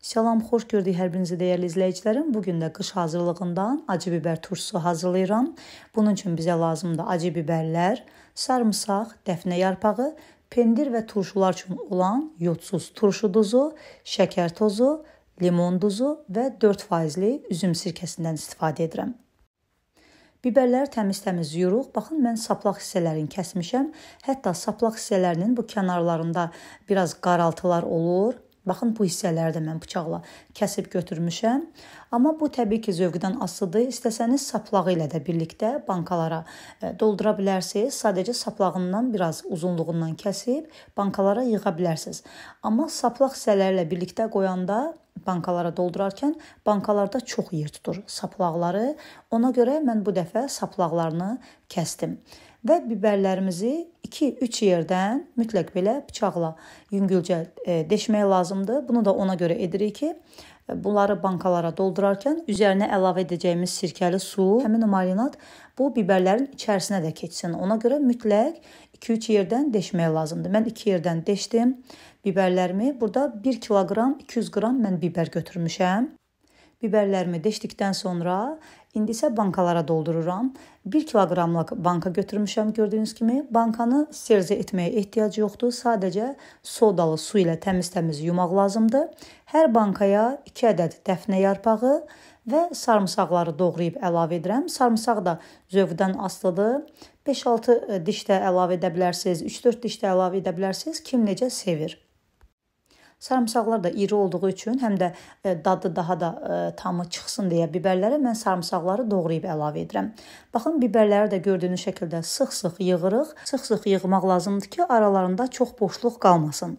Salam, xoş gördük hər birinizi dəyərli izləyicilərim. Bu gün də qış hazırlığından acı bibər turşusu hazırlayıram. Bunun üçün bizə lazımdır acı bibərlər, sarımsaq, dəfnə yarpağı, pendir və turşular üçün olan yodsuz turşu duzu, şəkər tozu, limon duzu və 4%li üzüm sirkəsindən istifadə edirəm. Bibərləri təmiz-təmiz yuyuruq. Baxın, mən saplaq hissələrini kəsmişəm. Hətta saplaq hissələrinin bu kənarlarında biraz qaraltılar olur. Baxın bu hissələri də mən bıçaqla kəsib götürmüşəm. Amma bu təbii ki, zövqdən asılıdır. İstəsəniz saplağı ilə də birlikdə bankalara e, doldura bilərsiniz. Sadəcə saplağından biraz uzunluğundan kəsib bankalara yığa bilərsiniz. Amma saplaq hissələrlə birlikdə qoyanda bankalara doldurarkən bankalarda çox yer tutur saplaqları. Ona görə mən bu dəfə saplaqlarını kəsdim və bibərlərimizi 2-3 yerdən mütləq belə bıçaqla yüngülcə e, deşmək lazımdır. Bunu da ona görə edirik ki, Bunları bankalara doldurarkən üzərinə əlavə edəcəyimiz sirkəli su, həmin o marinad bu bibərlərin içərisinə də keçsin. Ona görə mütləq 2-3 yerdən deşmək lazımdır. Mən 2 yerdən deşdim bibərlərimi. Burada 1 kiloqram 200 qram mən bibər götürmüşəm. Biberlərimi deşdikdən sonra indi isə bankalara doldururam. 1 kiloqramlıq banka götürmüşəm gördüyünüz kimi. Bankanı sterilizə etməyə ehtiyac yoxdur. Sadəcə sodalı su ilə təmiz-təmiz yumaq lazımdır. Hər bankaya 2 ədəd dəfnə yarpağı və sarımsaqları doğrayıb əlavə edirəm. Sarımsaq da zövqdən asılıdır. 5-6 diş də əlavə edə bilərsiniz, 3-4 diş də əlavə edə bilərsiniz, kim necə sevir. Sarımsaqlar da iri olduğu üçün həm də e, dadı daha da e, tamı çıxsın deyə biberlərə mən sarımsaqları doğrayıb əlavə edirəm. Baxın biberləri də gördüyünüz şəkildə sıx-sıx yığırıq. Sıx-sıx yığmaq lazımdır ki, aralarında çox boşluq qalmasın.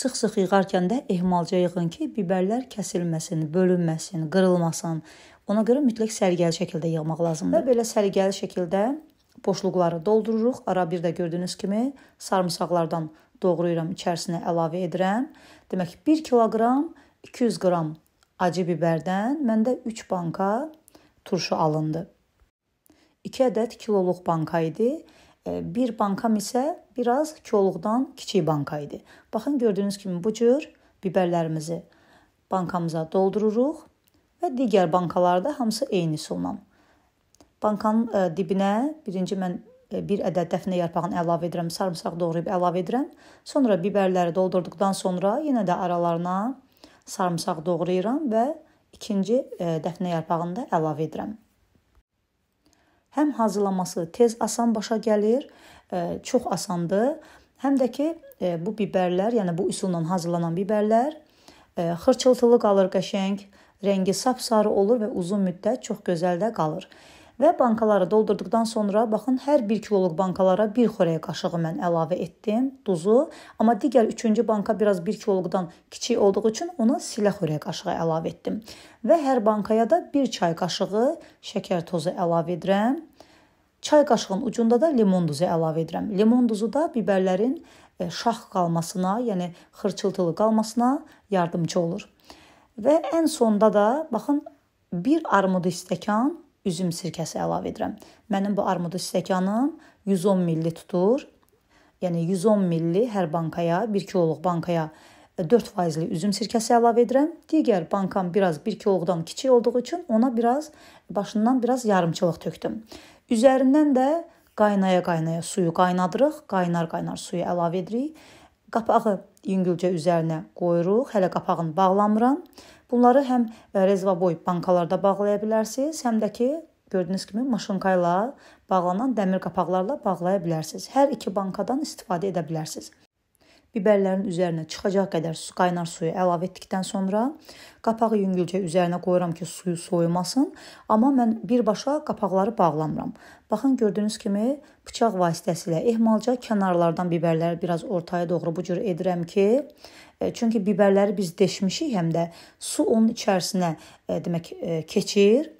Sıx-sıx yığarkən də ehmalca yığın ki, biberlər kəsilməsin, bölünməsin, qırılmasın. Ona görə mütləq səliqəli şəkildə yığmaq lazımdır. Və belə səliqəli şəkildə boşluqları doldururuq. Ara bir də gördüyünüz kimi sarımsaqlardan doğrayıram, içərisinə əlavə edirəm. Demək 1 kiloqram 200 qram acı bibərdən məndə 3 banka turşu alındı. 2 ədəd kiloluq banka idi. E, bir bankam isə biraz kolluqdan kiçik banka idi. Baxın gördüyünüz kimi bu cür bibərlərimizi bankamıza doldururuq və digər bankalarda hamısı eyni üsulla. Bankanın e, dibinə birinci mən E, bir ədəd dəfnə yarpağını əlavə edirəm, sarımsaq doğrayıb əlavə edirəm. Sonra bibərləri doldurduqdan sonra yenə də aralarına sarımsaq doğrayıram və ikinci e, dəfnə yarpağını da əlavə edirəm. Həm hazırlaması tez asan başa gəlir, e, çox asandır. Həm də ki bu bibərlər, yəni bu üsulla hazırlanan bibərlər xırçıltılı qalır qəşəng, rəngi sapsarı olur və uzun müddət çox gözəl də qalır və bankaları doldurduqdan sonra baxın hər 1 kiloluq bankalara 1 xörək qaşığı mən əlavə etdim duzu, amma digər 3-cü banka biraz 1 kiloluqdan kiçik olduğu üçün ona silə xörək qaşığı əlavə etdim. Və hər bankaya da 1 çay qaşığı şəkər tozu əlavə edirəm. Çay qaşığının ucunda da limon duzu əlavə edirəm. Limon duzu da bibərlərin e, şax qalmasına, yəni xırçıltılı qalmasına yardımcı olur. Və ən sonda da baxın bir armud stəkan üzüm sirkəsi əlavə edirəm. Mənim bu armudu stəkanım 110 milli tutur. Yəni 110 milli hər bankaya, 1 kiloluq bankaya 4%li üzüm sirkəsi əlavə edirəm. Digər bankam biraz 1 kiloqdan kiçik olduğu üçün ona biraz başından biraz yarımçılıq tökdüm. Üzərindən də qaynaya-qaynaya suyu qaynadırıq. Qaynar-qaynar suyu əlavə edirik. Qapağı yüngülcə üzərinə qoyuruq. Hələ qapağını bağlamıram. Bunları həm e, rezvoboy bankalarda bağlaya bilərsiniz, həm də ki gördüyünüz kimi maşınka ilə bağlanan dəmir qapaqlarla bağlaya bilərsiniz. Hər iki bankadan istifadə edə bilərsiniz. Biberlərin üzərinə çıxacaq qədər su qaynar suyu əlavə etdikdən sonra qapağı yüngülcə üzərinə qoyuram ki, suyu soyumasın, amma mən birbaşa qapaqları bağlamıram. Baxın gördüyünüz kimi bıçaq vasitəsilə ehmalca kənarlardan biberləri biraz ortaya doğru bu cür edirəm ki, e, çünki biberləri biz deşmişik, həm də su onun içərisinə e, demək e, keçir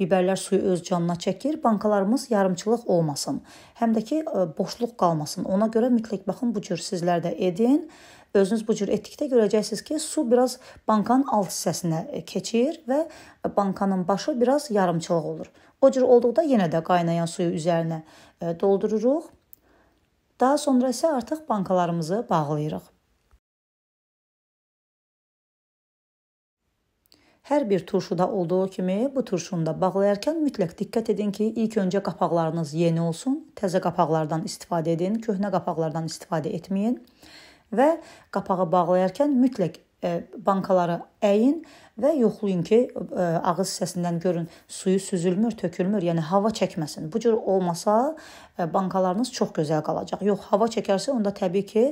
Biberlər suyu öz canına çəkir. Bankalarımız yarımçılıq olmasın. Həm də ki e, boşluq qalmasın. Ona görə mütləq baxın bu cür sizlər də edin. Özünüz bu cür etdikdə görəcəksiniz ki, su biraz bankanın alt hissəsinə e, keçir və e, bankanın başı biraz yarımçılıq olur. O cür olduqda yenə də qaynayan suyu üzərinə doldururuq. Daha sonra isə artıq bankalarımızı bağlayırıq. Hər bir turşuda olduğu kimi bu turşunu da bağlayarkən mütləq diqqət edin ki, ilk öncə qapaqlarınız yeni olsun. Təzə qapaqlardan istifadə edin, köhnə qapaqlardan istifadə etməyin və qapağı bağlayarkən mütləq E, bankalara əyin və yoxlayın ki, e, ağız hissəsindən görün suyu süzülmür, tökülmür, yəni hava çəkməsin. Bu cür olmasa e, bankalarınız çox gözəl qalacaq. Yox, hava çəkərsə onda təbii ki,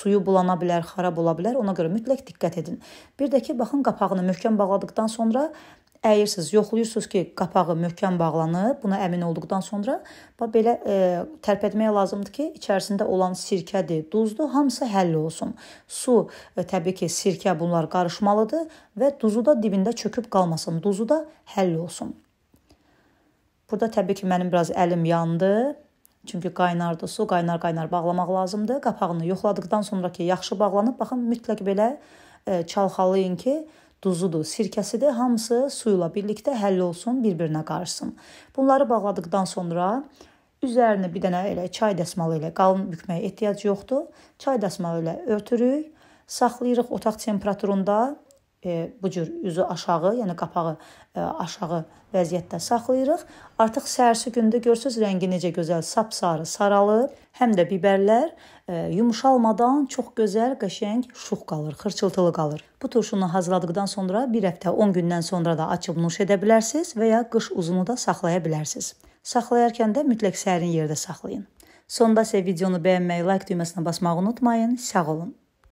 suyu bulana bilər, xarab ola bilər. Ona görə mütləq diqqət edin. Bir də ki, baxın qapağını möhkəm bağladıqdan sonra əyirsiniz, yoxluyursunuz ki, qapağı möhkəm bağlanıb. Buna əmin olduqdan sonra belə e, tərpətmək lazımdır ki, içərisində olan sirkədir, duzdur, hamısı həll olsun. Su, e, təbii ki, sirkə bunlar qarışmalıdır və duzu da dibində çöküb qalmasın. Duzu da həll olsun. Burada təbii ki, mənim biraz əlim yandı. Çünki qaynardı su, qaynar-qaynar bağlamaq lazımdır. Qapağını yoxladıqdan sonra ki, yaxşı bağlanıb, baxın mütləq belə e, çalxalayın ki, duzudur, sirkəsidir, hamısı su ilə birlikdə həll olsun, bir-birinə qarışsın. Bunları bağladıqdan sonra üzərinə bir dənə elə çay dəsmalı ilə qalın bükməyə ehtiyac yoxdur. Çay dəsmalı ilə örtürük, saxlayırıq otaq temperaturunda e, bu cür üzü aşağı, yəni qapağı e, aşağı vəziyyətdə saxlayırıq. Artıq səhərsi gündə görsüz rəngi necə gözəl sapsarı saralır. Həm də biberlər e, yumşalmadan çox gözəl, qəşəng şux qalır, xırçıltılı qalır. Bu turşunu hazırladıqdan sonra 1 həftə 10 gündən sonra da açıb nuş edə bilərsiniz və ya qış uzunu da saxlaya bilərsiniz. Saxlayarkən də mütləq sərin yerdə saxlayın. Sonda isə videonu bəyənməyi, like düyməsinə basmağı unutmayın. Sağ olun.